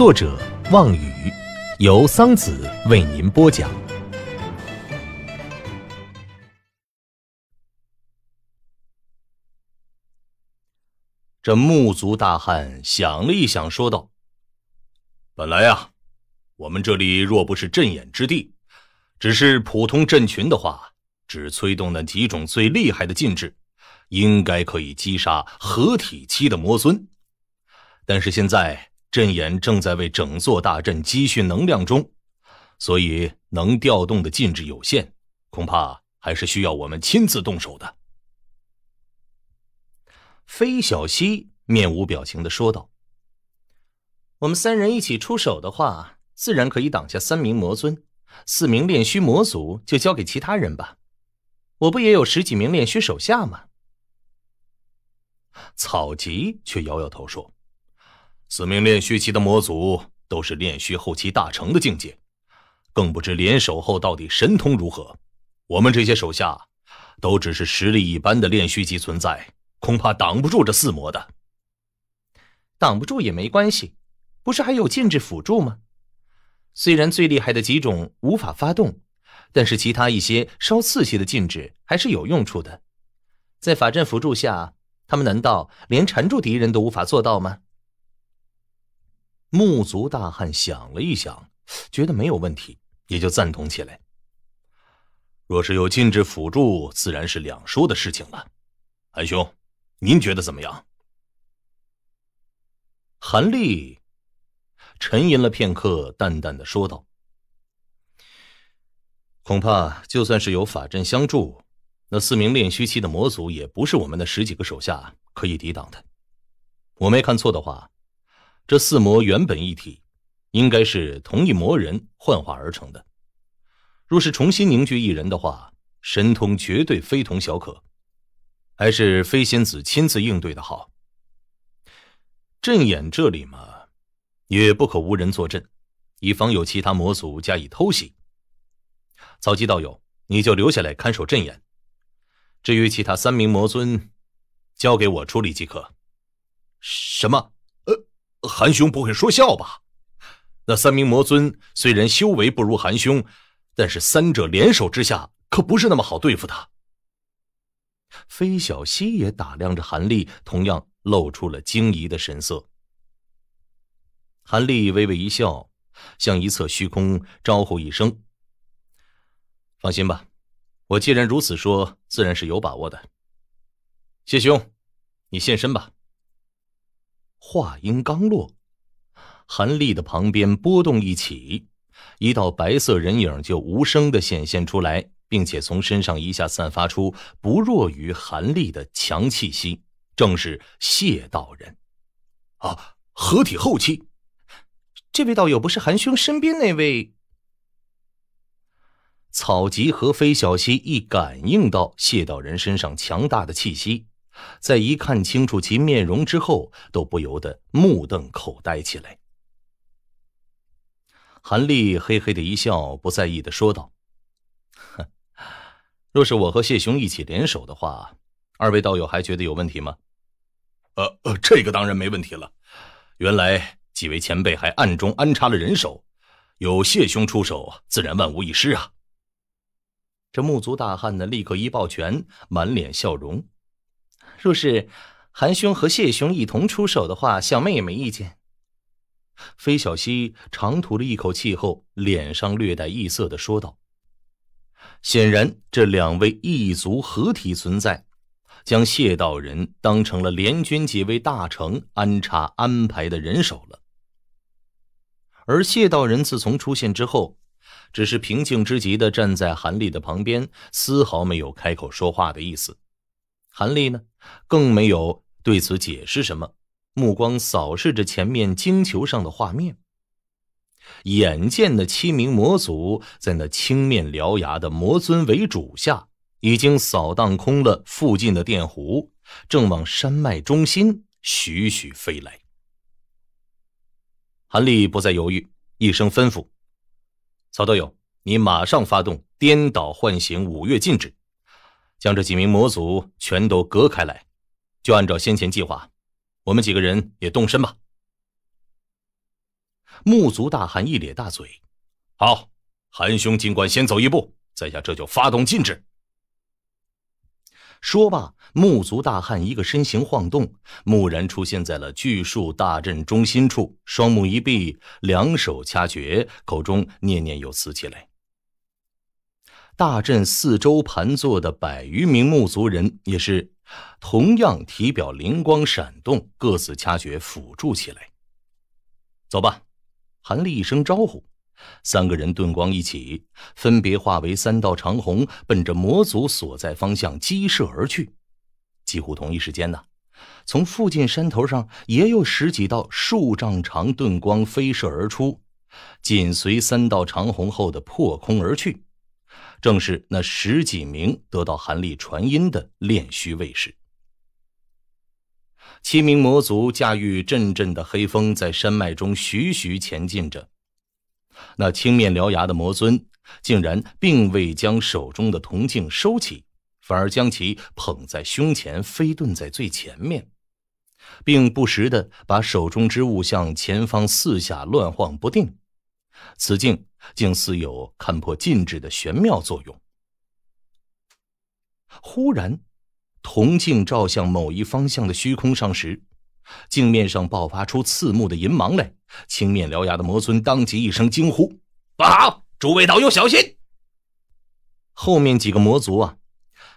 作者望雨，由桑子为您播讲。这木族大汉想了一想，说道：“本来呀，我们这里若不是阵眼之地，只是普通阵群的话，只催动那几种最厉害的禁制，应该可以击杀合体期的魔尊。但是现在……”阵眼正在为整座大阵积蓄能量中，所以能调动的禁制有限，恐怕还是需要我们亲自动手的。”飞小西面无表情的说道，“我们三人一起出手的话，自然可以挡下三名魔尊，四名炼虚魔族就交给其他人吧。我不也有十几名炼虚手下吗？”草吉却摇摇头说。四名练虚期的魔族都是练虚后期大成的境界，更不知联手后到底神通如何。我们这些手下，都只是实力一般的练虚级存在，恐怕挡不住这四魔的。挡不住也没关系，不是还有禁制辅助吗？虽然最厉害的几种无法发动，但是其他一些稍次些的禁制还是有用处的。在法阵辅助下，他们难道连缠住敌人都无法做到吗？木族大汉想了一想，觉得没有问题，也就赞同起来。若是有禁制辅助，自然是两说的事情了。韩兄，您觉得怎么样？韩立沉吟了片刻，淡淡的说道：“恐怕就算是有法阵相助，那四名炼虚期的魔族也不是我们的十几个手下可以抵挡的。我没看错的话。”这四魔原本一体，应该是同一魔人幻化而成的。若是重新凝聚一人的话，神通绝对非同小可。还是飞仙子亲自应对的好。阵眼这里嘛，也不可无人坐镇，以防有其他魔族加以偷袭。早吉道友，你就留下来看守阵眼。至于其他三名魔尊，交给我处理即可。什么？韩兄不会说笑吧？那三名魔尊虽然修为不如韩兄，但是三者联手之下，可不是那么好对付的。飞小溪也打量着韩立，同样露出了惊疑的神色。韩立微微一笑，向一侧虚空招呼一声：“放心吧，我既然如此说，自然是有把握的。”谢兄，你现身吧。话音刚落，韩立的旁边波动一起，一道白色人影就无声的显现出来，并且从身上一下散发出不弱于韩立的强气息，正是谢道人。啊，合体后期，这位道友不是韩兄身边那位？草吉和飞小溪一感应到谢道人身上强大的气息。在一看清楚其面容之后，都不由得目瞪口呆起来。韩立嘿嘿的一笑，不在意的说道：“哼，若是我和谢雄一起联手的话，二位道友还觉得有问题吗？”“呃呃，这个当然没问题了。原来几位前辈还暗中安插了人手，有谢兄出手，自然万无一失啊。”这木族大汉呢，立刻一抱拳，满脸笑容。若是韩兄和谢兄一同出手的话，小妹也没意见。飞小溪长吐了一口气后，脸上略带异色的说道：“显然，这两位异族合体存在，将谢道人当成了联军几位大成安插安排的人手了。而谢道人自从出现之后，只是平静之极的站在韩立的旁边，丝毫没有开口说话的意思。”韩立呢，更没有对此解释什么，目光扫视着前面晶球上的画面。眼见的七名魔族在那青面獠牙的魔尊为主下，已经扫荡空了附近的电弧，正往山脉中心徐徐飞来。韩立不再犹豫，一声吩咐：“曹道友，你马上发动颠倒唤醒五岳禁制。”将这几名魔族全都隔开来，就按照先前计划，我们几个人也动身吧。木族大汉一咧大嘴：“好，韩兄尽管先走一步，在下这就发动禁制。”说罢，木族大汉一个身形晃动，蓦然出现在了巨树大阵中心处，双目一闭，两手掐诀，口中念念有词起来。大阵四周盘坐的百余名木族人也是，同样体表灵光闪动，各自掐诀辅助起来。走吧，韩立一声招呼，三个人盾光一起，分别化为三道长虹，奔着魔族所在方向激射而去。几乎同一时间呢，从附近山头上也有十几道数丈长盾光飞射而出，紧随三道长虹后的破空而去。正是那十几名得到韩立传音的炼虚卫士。七名魔族驾驭阵阵的黑风，在山脉中徐徐前进着。那青面獠牙的魔尊，竟然并未将手中的铜镜收起，反而将其捧在胸前，飞遁在最前面，并不时的把手中之物向前方四下乱晃不定。此镜。竟似有看破禁制的玄妙作用。忽然，铜镜照向某一方向的虚空上时，镜面上爆发出刺目的银芒来。青面獠牙的魔尊当即一声惊呼：“不好！诸位道友小心！”后面几个魔族啊，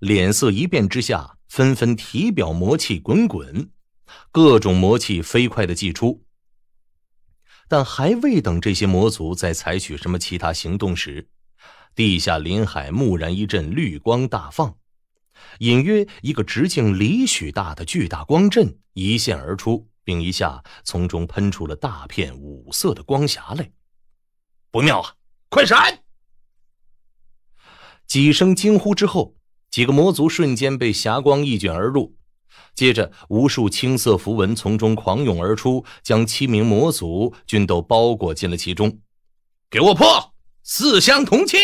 脸色一变之下，纷纷体表魔气滚滚，各种魔气飞快的祭出。但还未等这些魔族再采取什么其他行动时，地下林海蓦然一阵绿光大放，隐约一个直径里许大的巨大光阵一现而出，并一下从中喷出了大片五色的光霞来。不妙啊！快闪！几声惊呼之后，几个魔族瞬间被霞光一卷而入。接着，无数青色符文从中狂涌而出，将七名魔族均都包裹进了其中。给我破！四香铜器。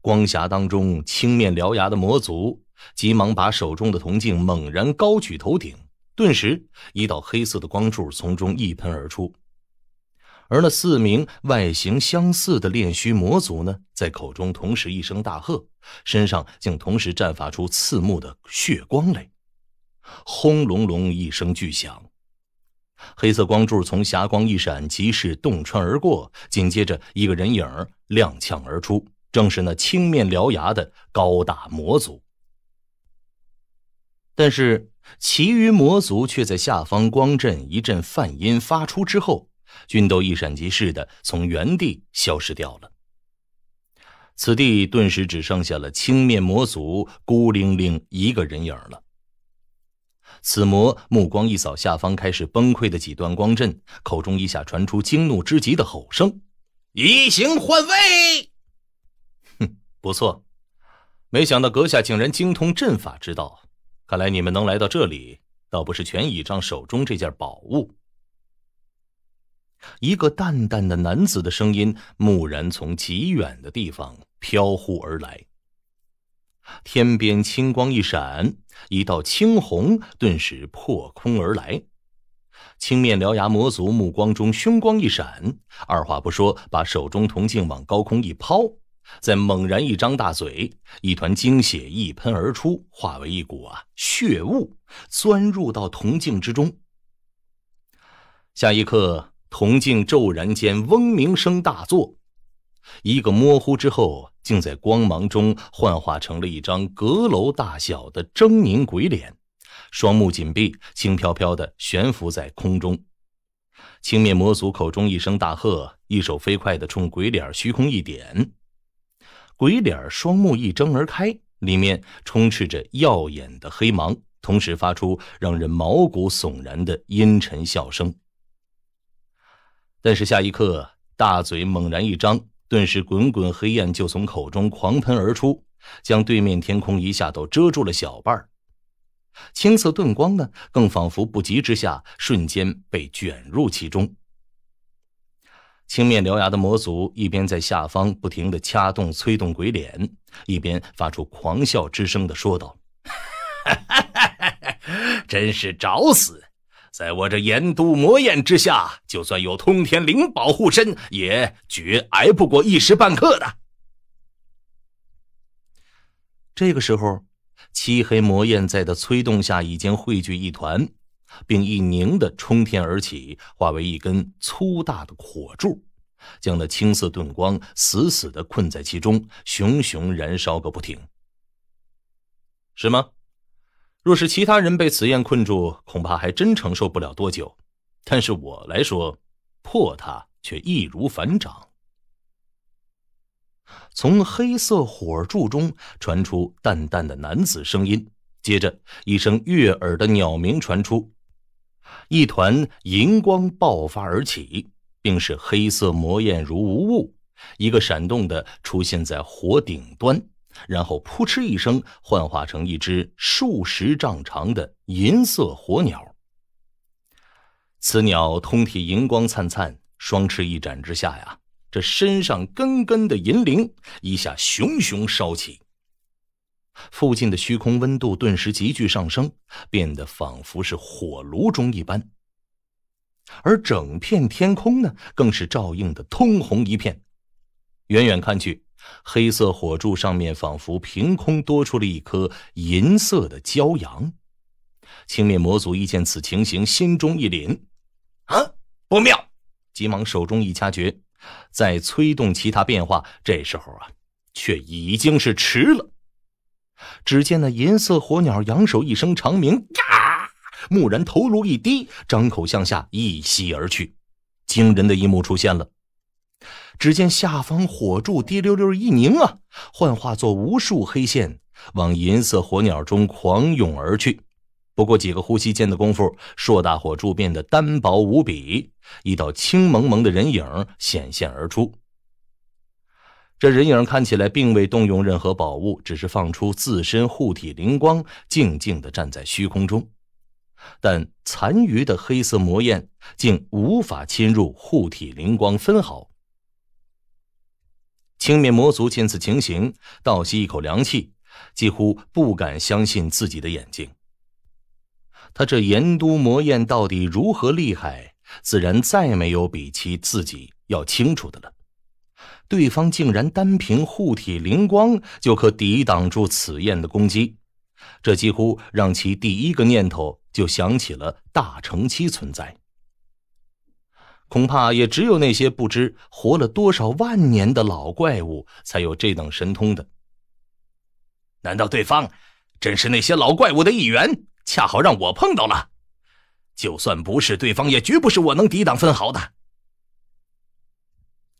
光霞当中，青面獠牙的魔族急忙把手中的铜镜猛然高举头顶，顿时一道黑色的光柱从中一喷而出。而那四名外形相似的炼虚魔族呢，在口中同时一声大喝，身上竟同时绽发出刺目的血光来。轰隆隆一声巨响，黑色光柱从霞光一闪即是洞穿而过，紧接着一个人影踉跄而出，正是那青面獠牙的高大魔族。但是其余魔族却在下方光阵一阵泛音发出之后。均都一闪即逝的从原地消失掉了，此地顿时只剩下了青面魔族孤零零一个人影了。此魔目光一扫下方开始崩溃的几段光阵，口中一下传出惊怒之极的吼声：“移形换位！”哼，不错，没想到阁下竟然精通阵法之道，看来你们能来到这里，倒不是全倚仗手中这件宝物。”一个淡淡的男子的声音蓦然从极远的地方飘忽而来。天边青光一闪，一道青红顿时破空而来。青面獠牙魔族目光中凶光一闪，二话不说，把手中铜镜往高空一抛，再猛然一张大嘴，一团精血一喷而出，化为一股啊血雾，钻入到铜镜之中。下一刻。铜镜骤然间嗡鸣声大作，一个模糊之后，竟在光芒中幻化成了一张阁楼大小的狰狞鬼脸，双目紧闭，轻飘飘的悬浮在空中。青面魔族口中一声大喝，一手飞快的冲鬼脸虚空一点，鬼脸双目一睁而开，里面充斥着耀眼的黑芒，同时发出让人毛骨悚然的阴沉笑声。但是下一刻，大嘴猛然一张，顿时滚滚黑焰就从口中狂喷而出，将对面天空一下都遮住了小半儿。青色盾光呢，更仿佛不急之下，瞬间被卷入其中。青面獠牙的魔族一边在下方不停的掐动催动鬼脸，一边发出狂笑之声的说道：“真是找死！”在我这炎都魔焰之下，就算有通天灵宝护身，也绝挨不过一时半刻的。这个时候，漆黑魔焰在的催动下已经汇聚一团，并一凝的冲天而起，化为一根粗大的火柱，将那青色盾光死死的困在其中，熊熊燃烧个不停。是吗？若是其他人被此焰困住，恐怕还真承受不了多久。但是，我来说，破它却易如反掌。从黑色火柱中传出淡淡的男子声音，接着一声悦耳的鸟鸣传出，一团银光爆发而起，并使黑色魔焰如无物，一个闪动的出现在火顶端。然后，扑哧一声，幻化成一只数十丈长的银色火鸟。此鸟通体银光灿灿，双翅一展之下呀，这身上根根的银鳞一下熊熊烧起，附近的虚空温度顿时急剧上升，变得仿佛是火炉中一般。而整片天空呢，更是照映得通红一片，远远看去。黑色火柱上面仿佛凭空多出了一颗银色的骄阳，青面魔族一见此情形，心中一凛：“啊，不妙！”急忙手中一掐诀，再催动其他变化。这时候啊，却已经是迟了。只见那银色火鸟扬手一声长鸣，呀！蓦然头颅一低，张口向下一吸而去。惊人的一幕出现了。只见下方火柱滴溜溜一凝啊，幻化作无数黑线，往银色火鸟中狂涌而去。不过几个呼吸间的功夫，硕大火柱变得单薄无比，一道青蒙蒙的人影显现而出。这人影看起来并未动用任何宝物，只是放出自身护体灵光，静静的站在虚空中。但残余的黑色魔焰竟无法侵入护体灵光分毫。青面魔族见此情形，倒吸一口凉气，几乎不敢相信自己的眼睛。他这炎都魔焰到底如何厉害，自然再没有比其自己要清楚的了。对方竟然单凭护体灵光就可抵挡住此焰的攻击，这几乎让其第一个念头就想起了大成期存在。恐怕也只有那些不知活了多少万年的老怪物才有这等神通的。难道对方真是那些老怪物的一员？恰好让我碰到了。就算不是对方，也绝不是我能抵挡分毫的。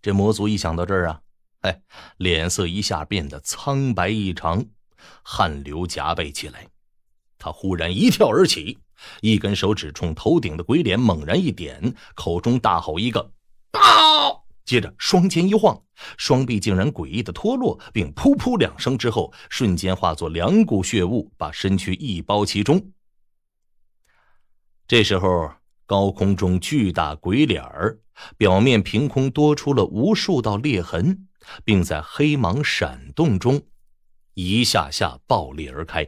这魔族一想到这儿啊，哎，脸色一下变得苍白异常，汗流浃背起来。他忽然一跳而起。一根手指冲头顶的鬼脸猛然一点，口中大吼一个“爆”，接着双肩一晃，双臂竟然诡异的脱落，并“噗噗”两声之后，瞬间化作两股血雾，把身躯一包其中。这时候，高空中巨大鬼脸儿表面凭空多出了无数道裂痕，并在黑芒闪动中，一下下爆裂而开。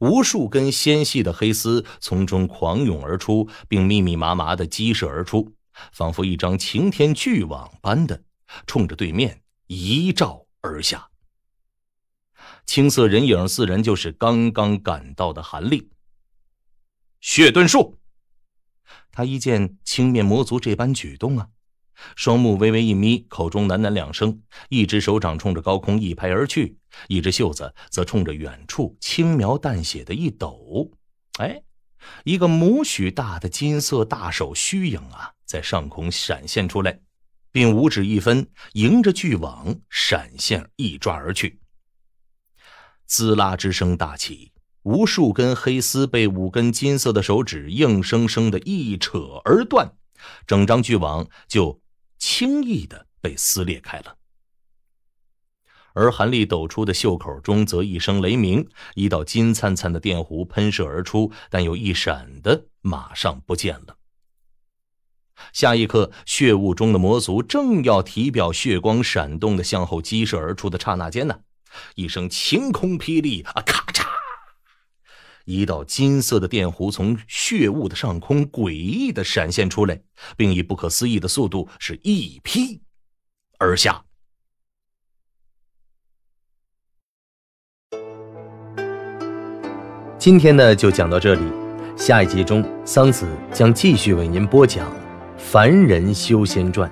无数根纤细的黑丝从中狂涌而出，并密密麻麻的激射而出，仿佛一张擎天巨网般的冲着对面一照而下。青色人影自然就是刚刚赶到的韩立。血遁术，他一见青面魔族这般举动啊！双目微微一眯，口中喃喃两声，一只手掌冲着高空一拍而去，一只袖子则冲着远处轻描淡写的一抖。哎，一个拇指大的金色大手虚影啊，在上空闪现出来，并五指一分，迎着巨网闪现一抓而去。滋啦之声大起，无数根黑丝被五根金色的手指硬生生的一扯而断，整张巨网就。轻易的被撕裂开了，而韩立抖出的袖口中，则一声雷鸣，一道金灿灿的电弧喷射而出，但又一闪的马上不见了。下一刻，血雾中的魔族正要体表血光闪动的向后激射而出的刹那间呢，一声晴空霹雳，啊，咔！一道金色的电弧从血雾的上空诡异的闪现出来，并以不可思议的速度是一劈而下。今天呢，就讲到这里，下一集中桑梓将继续为您播讲《凡人修仙传》。